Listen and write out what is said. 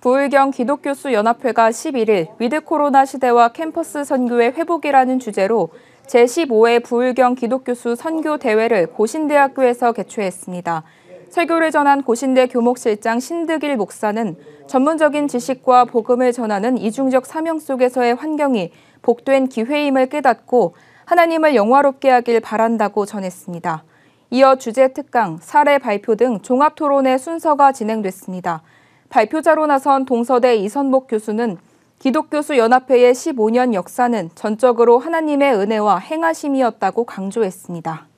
부울경 기독교수 연합회가 11일 위드 코로나 시대와 캠퍼스 선교의 회복이라는 주제로 제15회 부울경 기독교수 선교 대회를 고신대학교에서 개최했습니다. 설교를 전한 고신대 교목실장 신득일 목사는 전문적인 지식과 복음을 전하는 이중적 사명 속에서의 환경이 복된 기회임을 깨닫고 하나님을 영화롭게 하길 바란다고 전했습니다. 이어 주제 특강, 사례 발표 등 종합 토론의 순서가 진행됐습니다. 발표자로 나선 동서대 이선복 교수는 기독교수 연합회의 15년 역사는 전적으로 하나님의 은혜와 행하심이었다고 강조했습니다.